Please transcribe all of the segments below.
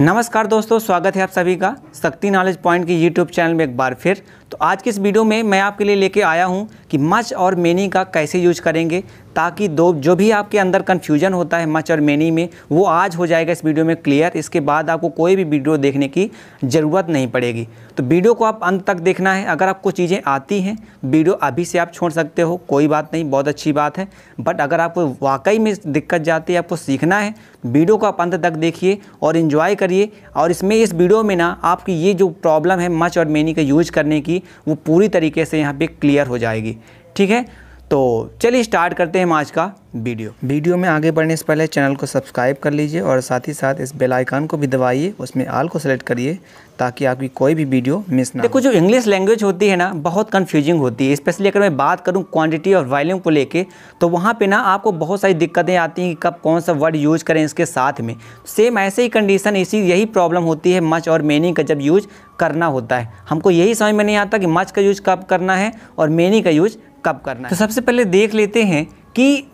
नमस्कार दोस्तों स्वागत है आप सभी का शक्ति नॉलेज पॉइंट की यूट्यूब चैनल में एक बार फिर तो आज के इस वीडियो में मैं आपके लिए लेके आया हूँ कि मच और मेनी का कैसे यूज करेंगे ताकि दो जो भी आपके अंदर कन्फ्यूजन होता है मच और मेनी में वो आज हो जाएगा इस वीडियो में क्लियर इसके बाद आपको कोई भी वीडियो देखने की ज़रूरत नहीं पड़ेगी तो वीडियो को आप अंत तक देखना है अगर आपको चीज़ें आती हैं वीडियो अभी से आप छोड़ सकते हो कोई बात नहीं बहुत अच्छी बात है बट अगर आपको वाकई में दिक्कत जाती है आपको सीखना है वीडियो को आप अंत तक देखिए और इन्जॉय करिए और इसमें इस वीडियो में ना आपकी ये जो प्रॉब्लम है मच और मेनी का यूज करने की वो पूरी तरीके से यहाँ पे क्लियर हो जाएगी ठीक है तो चलिए स्टार्ट करते हैं हम आज का वीडियो वीडियो में आगे बढ़ने से पहले चैनल को सब्सक्राइब कर लीजिए और साथ ही साथ इस बेल आइकन को भी दबाइए उसमें आल को सेलेक्ट करिए ताकि आपकी कोई भी वीडियो मिस ना देखो जो इंग्लिश लैंग्वेज होती है ना बहुत कन्फ्यूजिंग होती है स्पेशली अगर मैं बात करूँ क्वान्टिटी और वॉल्यूम को लेकर तो वहाँ पर ना आपको बहुत सारी दिक्कतें आती हैं कि कब कौन सा वर्ड यूज करें इसके साथ में सेम ऐसे ही कंडीशन इसी यही प्रॉब्लम होती है मच और मेनी का जब यूज करना होता है हमको यही समझ में नहीं आता कि मच का यूज कब करना है और मेनी का यूज कब करना तो सबसे पहले देख लेते हैं कि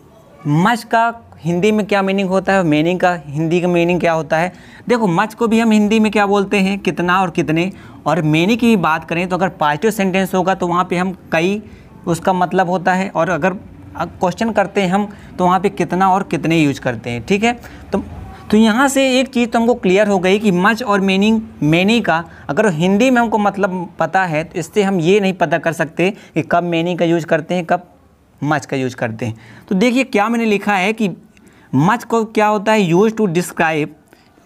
मच का हिंदी में क्या मीनिंग होता है मीनिंग का हिंदी का मीनिंग क्या होता है देखो मच को भी हम हिंदी में क्या बोलते हैं कितना और कितने और मीनिंग की बात करें तो अगर पॉजिटिव सेंटेंस होगा तो वहाँ पे हम कई उसका मतलब होता है और अगर क्वेश्चन करते हैं हम तो वहाँ पे कितना और कितने यूज करते हैं ठीक है तो तो यहाँ से एक चीज़ तो हमको क्लियर हो गई कि मच और मीनिंग मैनी का अगर हिंदी में हमको मतलब पता है तो इससे हम ये नहीं पता कर सकते कि कब मैनी का यूज करते हैं कब मच का यूज करते हैं तो देखिए क्या मैंने लिखा है कि मच को क्या होता है use to describe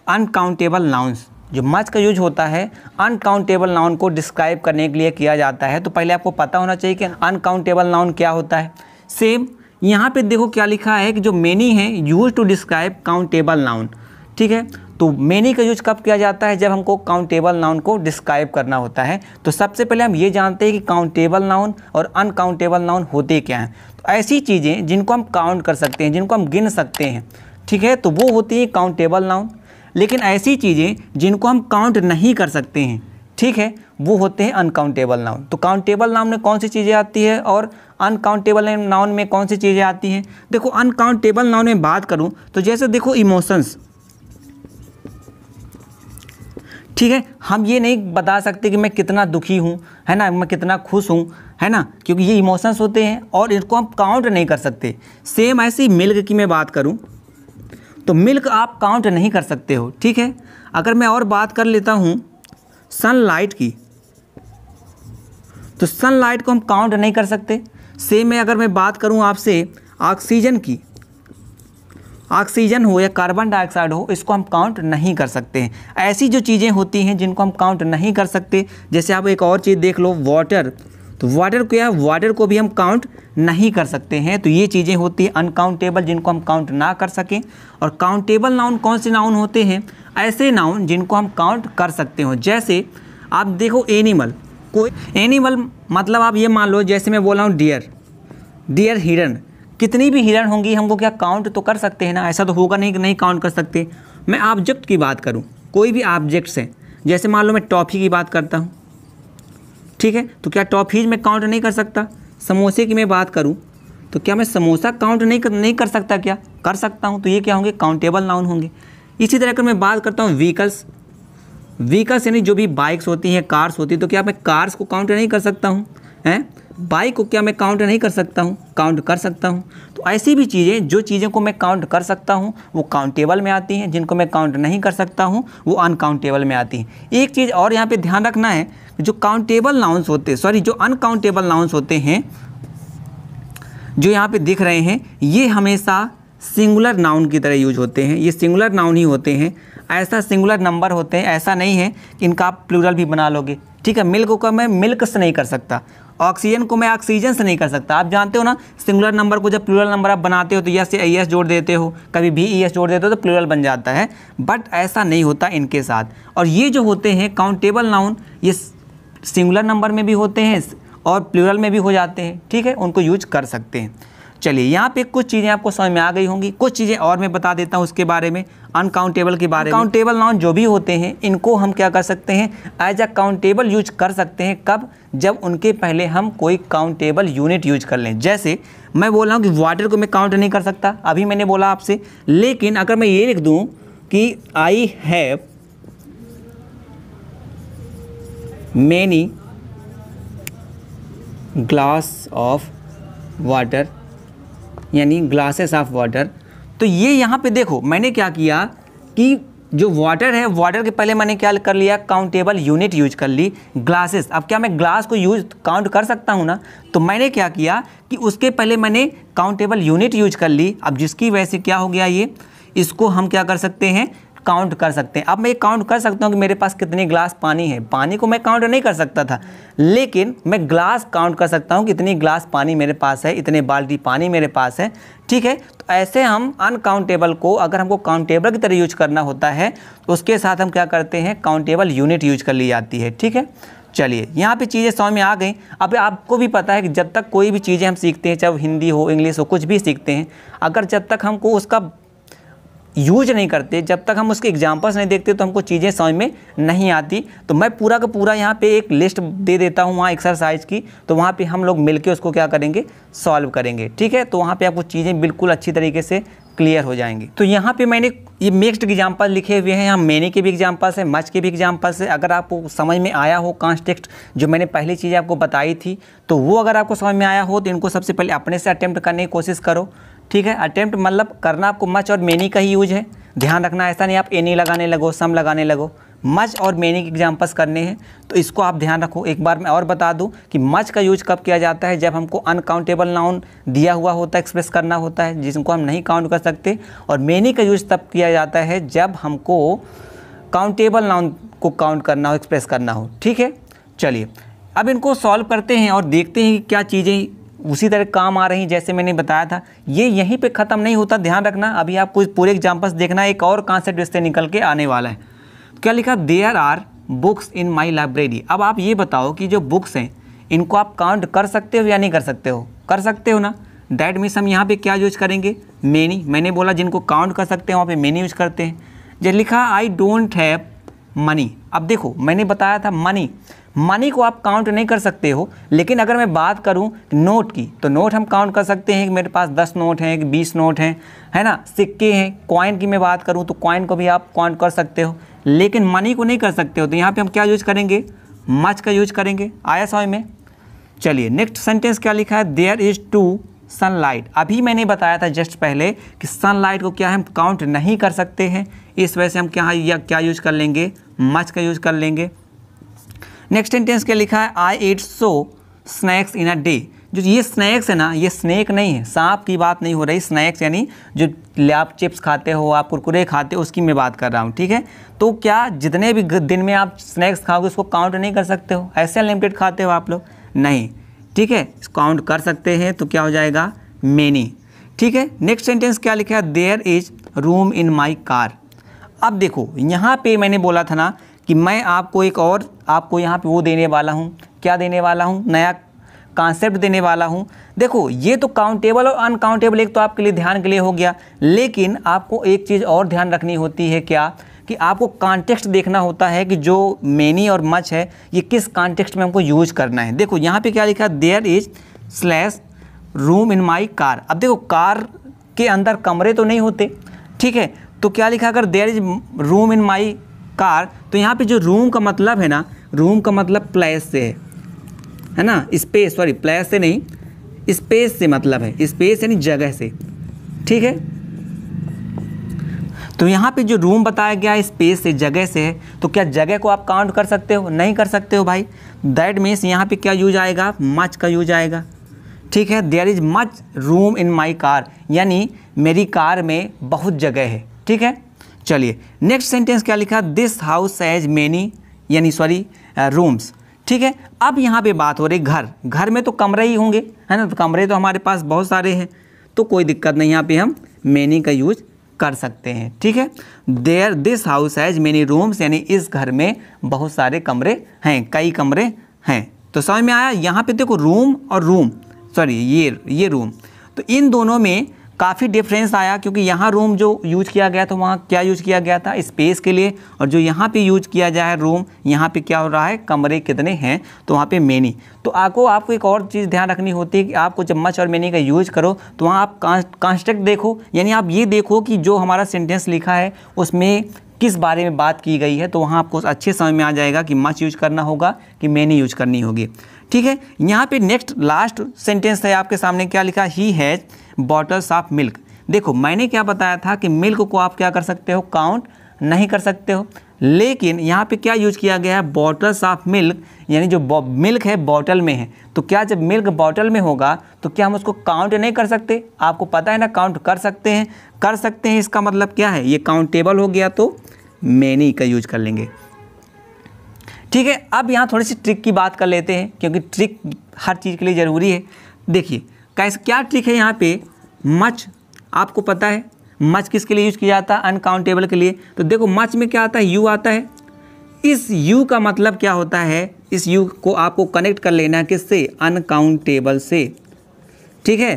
uncountable nouns जो मच का यूज होता है अनकाउंटेबल नाउन को डिस्क्राइब करने के लिए किया जाता है तो पहले आपको पता होना चाहिए कि अनकाउंटेबल नाउन क्या होता है सेम यहाँ पे देखो क्या लिखा है कि जो मेनी है use to describe countable noun ठीक है तो मेनी का यूज कब किया जाता है जब हमको काउंटेबल नाउन को डिस्क्राइब करना होता है तो सबसे पहले हम ये जानते हैं कि काउंटेबल नाउन और अनकाउंटेबल नाउन होते क्या हैं तो ऐसी चीज़ें जिनको हम काउंट कर सकते हैं जिनको हम गिन सकते हैं ठीक है तो वो होती है काउंटेबल नाउन लेकिन ऐसी चीज़ें जिनको हम काउंट नहीं कर सकते हैं ठीक है वो होते हैं अनकाउंटेबल नाउन तो काउंटेबल नाउन में कौन सी चीज़ें आती है और अनकाउंटेबल नाउन में कौन सी चीज़ें आती हैं देखो अनकाउंटेबल नाउन में बात करूँ तो जैसे देखो इमोशंस ठीक है हम ये नहीं बता सकते कि मैं कितना दुखी हूँ है ना मैं कितना खुश हूँ है ना क्योंकि ये इमोशंस होते हैं और इनको हम काउंट नहीं कर सकते सेम ऐसी मिल्क की मैं बात करूँ तो मिल्क आप काउंट नहीं कर सकते हो ठीक है अगर मैं और बात कर लेता हूँ सनलाइट की तो सनलाइट को हम काउंट नहीं कर सकते सेम में अगर मैं बात करूँ आपसे ऑक्सीजन की ऑक्सीजन हो या कार्बन डाइऑक्साइड हो इसको हम काउंट नहीं कर सकते हैं ऐसी जो चीज़ें होती हैं जिनको हम काउंट नहीं कर सकते जैसे आप एक और चीज़ देख लो वाटर तो वाटर क्या है वाटर को भी हम काउंट नहीं कर सकते हैं तो ये चीज़ें होती हैं अनकाउंटेबल जिनको हम काउंट ना कर सकें और काउंटेबल नाउन कौन से नाउन होते हैं ऐसे नाउन जिनको हम काउंट कर सकते हो जैसे आप देखो एनिमल कोई एनिमल मतलब आप ये मान लो जैसे मैं बोला हूँ डियर डियर हिरन कितनी भी हिरन होंगी हमको क्या काउंट तो कर सकते हैं ना ऐसा तो होगा नहीं कि नहीं काउंट कर सकते मैं ऑब्जेक्ट की बात करूँ कोई भी ऑब्जेक्ट से जैसे मान लो मैं टॉफ़ी की बात करता हूँ ठीक है तो क्या टॉफ़ीज में काउंट नहीं कर सकता समोसे की मैं बात करूँ तो क्या मैं समोसा काउंट नहीं कर नहीं कर सकता क्या कर सकता हूँ तो ये क्या होंगे काउंटेबल नाउन होंगे इसी तरह अगर मैं बात करता हूँ व्हीकल्स व्हीकल्स यानी जो भी बाइक्स होती हैं कार्स होती हैं तो क्या मैं कार्स को काउंट नहीं कर सकता हूँ हैं बाइक को क्या मैं काउंट नहीं कर सकता हूँ काउंट कर सकता हूँ तो ऐसी भी चीज़ें जो चीज़ों को मैं काउंट कर सकता हूँ वो काउंटेबल में आती हैं जिनको मैं काउंट नहीं कर सकता हूँ वो अनकाउंटेबल में आती हैं एक चीज़ और यहाँ पे ध्यान रखना है जो काउंटेबल नाउन्स होते हैं सॉरी जो अनकाउंटेबल नाउंस होते हैं जो यहाँ पर दिख रहे हैं ये हमेशा सिंगुलर नाउन की तरह यूज होते हैं ये सिंगुलर नाउन ही होते हैं ऐसा सिंगुलर नंबर होते हैं ऐसा नहीं है कि इनका आप प्लूरल भी बना लोगे ठीक है मिल्क को मैं मिल्क से नहीं कर सकता ऑक्सीजन को मैं ऑक्सीजन से नहीं कर सकता आप जानते हो ना सिंगुलर नंबर को जब प्लूरल नंबर आप बनाते हो तो यस या एस जोड़ देते हो कभी भी ई एस जोड़ देते हो तो प्लूरल बन जाता है बट ऐसा नहीं होता इनके साथ और ये जो होते हैं काउंटेबल नाउन ये सिंगुलर नंबर में भी होते हैं और प्लूरल में भी हो जाते हैं ठीक है उनको यूज कर सकते हैं चलिए यहाँ पे कुछ चीज़ें आपको समझ में आ गई होंगी कुछ चीज़ें और मैं बता देता हूँ उसके बारे में अनकाउंटेबल के बारे में काउंटेबल नाउन जो भी होते हैं इनको हम क्या कर सकते हैं एज अ काउंटेबल यूज कर सकते हैं कब जब उनके पहले हम कोई काउंटेबल यूनिट यूज कर लें जैसे मैं बोल रहा हूँ कि वाटर को मैं काउंट नहीं कर सकता अभी मैंने बोला आपसे लेकिन अगर मैं ये लिख दूँ कि I have many glass of water यानी ग्लासेस ऑफ वाटर तो ये यहाँ पे देखो मैंने क्या किया कि जो वाटर है वाटर के पहले मैंने क्या कर लिया काउंटेबल यूनिट यूज कर ली ग्लासेस अब क्या मैं ग्लास को यूज काउंट कर सकता हूँ ना तो मैंने क्या किया कि उसके पहले मैंने काउंटेबल यूनिट यूज कर ली अब जिसकी वजह से क्या हो गया ये इसको हम क्या कर सकते हैं काउंट कर सकते हैं अब मैं ये काउंट कर सकता हूँ कि मेरे पास कितनी ग्लास पानी है पानी को मैं काउंट नहीं कर सकता था लेकिन मैं ग्लास काउंट कर सकता हूँ कि इतनी ग्लास पानी मेरे पास है इतने बाल्टी पानी मेरे पास है ठीक है तो ऐसे हम अनकाउंटेबल को अगर हमको काउंटेबल की तरह यूज करना होता है तो उसके साथ हम क्या करते हैं काउंटेबल यूनिट यूज कर ली जाती है ठीक है चलिए यहाँ पे चीज़ें समझ में आ गई अब आपको भी पता है कि जब तक कोई भी चीज़ें हम सीखते हैं चाहे वो हिंदी हो इंग्लिश हो कुछ भी सीखते हैं अगर जब तक हमको उसका यूज नहीं करते जब तक हम उसके एग्जाम्पल्स नहीं देखते तो हमको चीज़ें समझ में नहीं आती तो मैं पूरा का पूरा यहाँ पे एक लिस्ट दे देता हूँ वहाँ एक्सरसाइज की तो वहाँ पे हम लोग मिलके उसको क्या करेंगे सॉल्व करेंगे ठीक है तो वहाँ पे आपको चीज़ें बिल्कुल अच्छी तरीके से क्लियर हो जाएंगी तो यहाँ पर मैंने ये मिक्सड एग्जाम्पल लिखे हुए हैं यहाँ मैनी के भी एग्जाम्पल्स हैं मच के भी एग्जाम्पल्स हैं अगर आपको समझ में आया हो कॉन्स्टेक्ट जो मैंने पहली चीज़ आपको बताई थी तो वो अगर आपको समझ में आया हो तो इनको सबसे पहले अपने से अटैम्प्ट करने की कोशिश करो ठीक है अटैम्प्ट मतलब करना आपको मच और मेनी का ही यूज है ध्यान रखना ऐसा नहीं आप एनी लगाने लगो सम लगाने लगो मच और मेनी के एग्जाम्पल्स करने हैं तो इसको आप ध्यान रखो एक बार मैं और बता दूं कि मच का यूज कब किया जाता है जब हमको अनकाउंटेबल नाउन दिया हुआ होता है एक्सप्रेस करना होता है जिसको हम नहीं काउंट कर सकते और मेनी का यूज तब किया जाता है जब हमको काउंटेबल नाउन को काउंट करना हो एक्सप्रेस करना हो ठीक है चलिए अब इनको सॉल्व करते हैं और देखते हैं कि क्या चीज़ें उसी तरह काम आ रही जैसे मैंने बताया था ये यहीं पे ख़त्म नहीं होता ध्यान रखना अभी आप कुछ पूरे एग्जाम्पल्स देखना एक और कॉन्सेप्ट इससे निकल के आने वाला है तो क्या लिखा there are books in my library अब आप ये बताओ कि जो बुक्स हैं इनको आप काउंट कर सकते हो या नहीं कर सकते हो कर सकते हो ना डैट मीन्स हम यहाँ पर क्या यूज करेंगे मैनी मैंने बोला जिनको काउंट कर सकते हैं वहाँ पर मैनी यूज करते हैं जब लिखा आई डोंट हैव मनी अब देखो मैंने बताया था मनी मनी को आप काउंट नहीं कर सकते हो लेकिन अगर मैं बात करूं नोट की तो नोट हम काउंट कर सकते हैं कि मेरे पास दस नोट हैं कि बीस नोट हैं है ना सिक्के हैं कॉइन की मैं बात करूं तो कॉइन को भी आप काउंट कर सकते हो लेकिन मनी को नहीं कर सकते हो तो यहाँ पे हम क्या यूज करेंगे मच का यूज करेंगे आया समय में चलिए नेक्स्ट सेंटेंस क्या लिखा है देयर इज़ टू सनलाइट अभी मैंने बताया था जस्ट पहले कि सनलाइट को क्या हम काउंट नहीं कर सकते हैं इस वजह से हम क्या या क्या यूज कर लेंगे मच का यूज कर लेंगे नेक्स्ट सेंटेंस क्या लिखा है I ate so snacks in a day जो ये स्नैक्स है ना ये स्नैक नहीं है सांप की बात नहीं हो रही स्नैक्स यानी जो आप चिप्स खाते हो आप कुरकुरे खाते हो उसकी मैं बात कर रहा हूँ ठीक है तो क्या जितने भी दिन में आप स्नैक्स खाओगे उसको काउंट नहीं कर सकते हो ऐसे अनलिमिटेड खाते हो आप लोग नहीं ठीक है काउंट कर सकते हैं तो क्या हो जाएगा मैनी ठीक है नेक्स्ट सेंटेंस क्या लिखा है there is room in my car अब देखो यहाँ पे मैंने बोला था ना कि मैं आपको एक और आपको यहाँ पे वो देने वाला हूँ क्या देने वाला हूँ नया कॉन्सेप्ट देने वाला हूँ देखो ये तो काउंटेबल और अनकाउंटेबल एक तो आपके लिए ध्यान के लिए हो गया लेकिन आपको एक चीज़ और ध्यान रखनी होती है क्या कि आपको कॉन्टेक्स्ट देखना होता है कि जो मैनी और मच है ये किस कॉन्टेक्स्ट में हमको यूज करना है देखो यहाँ पे क्या लिखा है there is slash room in my car अब देखो कार के अंदर कमरे तो नहीं होते ठीक है तो क्या लिखा अगर there is room in my car तो यहाँ पे जो रूम का मतलब है ना रूम का मतलब प्लेस से है है ना स्पेस सॉरी प्लेस से नहीं स्पेस से मतलब है स्पेस यानी जगह से ठीक है तो यहाँ पे जो रूम बताया गया है स्पेस से जगह से है तो क्या जगह को आप काउंट कर सकते हो नहीं कर सकते हो भाई दैट मीन्स यहाँ पे क्या यूज आएगा मच का यूज आएगा ठीक है there is much room in my car यानी मेरी कार में बहुत जगह है ठीक है चलिए नेक्स्ट सेंटेंस क्या लिखा दिस हाउस हैज़ मैनी यानी सॉरी रूम्स uh, ठीक है अब यहाँ पे बात हो रही घर घर में तो कमरे ही होंगे है ना तो कमरे तो हमारे पास बहुत सारे हैं तो कोई दिक्कत नहीं यहाँ पे हम मैनी का यूज कर सकते हैं ठीक है there this house has many rooms यानी इस घर में बहुत सारे कमरे हैं कई कमरे हैं तो समझ में आया यहाँ पे देखो रूम और रूम सॉरी ये ये रूम तो इन दोनों में काफ़ी डिफरेंस आया क्योंकि यहाँ रूम जो यूज किया गया था वहाँ क्या यूज किया गया था स्पेस के लिए और जो यहाँ पे यूज किया जाए रूम यहाँ पे क्या हो रहा है कमरे कितने हैं तो वहाँ पे मेनी तो आपको आपको एक और चीज़ ध्यान रखनी होती है कि आपको चम्मच और मेनी का यूज करो तो वहाँ आप कॉन्स्ट्रक्ट देखो यानी आप ये देखो कि जो हमारा सेंटेंस लिखा है उसमें किस बारे में बात की गई है तो वहाँ आपको अच्छे समय में आ जाएगा कि मच यूज करना होगा कि मैनी यूज करनी होगी ठीक है यहाँ पे नेक्स्ट लास्ट सेंटेंस है आपके सामने क्या लिखा he has bottles of milk देखो मैंने क्या बताया था कि मिल्क को आप क्या कर सकते हो काउंट नहीं कर सकते हो लेकिन यहाँ पे क्या यूज किया गया है बॉटल्स ऑफ मिल्क यानी जो मिल्क है बॉटल में है तो क्या जब मिल्क बॉटल में होगा तो क्या हम उसको काउंट नहीं कर सकते आपको पता है ना काउंट कर सकते हैं कर सकते हैं इसका मतलब क्या है ये काउंटेबल हो गया तो मैनी का यूज कर लेंगे ठीक है अब यहाँ थोड़ी सी ट्रिक की बात कर लेते हैं क्योंकि ट्रिक हर चीज़ के लिए ज़रूरी है देखिए कैसे क्या ट्रिक है यहाँ पे मच आपको पता है मच किसके लिए यूज किया जाता है अनकाउंटेबल के लिए तो देखो मच में क्या आता है यू आता है इस यू का मतलब क्या होता है इस यू को आपको कनेक्ट कर लेना है किससे अनकाउंटेबल से ठीक है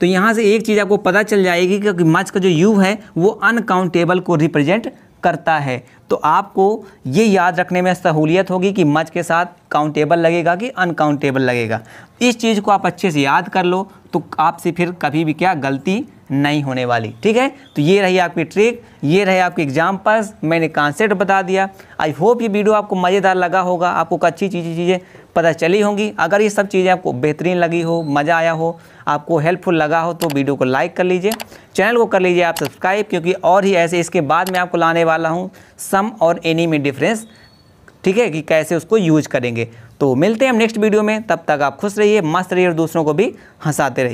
तो यहाँ से एक चीज़ आपको पता चल जाएगी कि मच का जो यू है वो अनकाउंटेबल को रिप्रेजेंट करता है तो आपको ये याद रखने में सहूलियत होगी कि मच के साथ काउंटेबल लगेगा कि अनकाउंटेबल लगेगा इस चीज़ को आप अच्छे से याद कर लो तो आपसे फिर कभी भी क्या गलती नहीं होने वाली ठीक है तो ये रही आपकी ट्रिक ये रहे आपके एग्जाम्पल्स मैंने कॉन्सेप्ट बता दिया आई होप ये वीडियो आपको मज़ेदार लगा होगा आपको अच्छी चीज़ें पता चली होंगी अगर ये सब चीज़ें आपको बेहतरीन लगी हो मज़ा आया हो आपको हेल्पफुल लगा हो तो वीडियो को लाइक कर लीजिए चैनल को कर लीजिए आप सब्सक्राइब क्योंकि और ही ऐसे इसके बाद मैं आपको लाने वाला हूँ सम और एनी में डिफरेंस ठीक है कि कैसे उसको यूज करेंगे तो मिलते हैं हम नेक्स्ट वीडियो में तब तक आप खुश रहिए मस्त रहिए और दूसरों को भी हंसाते रहिए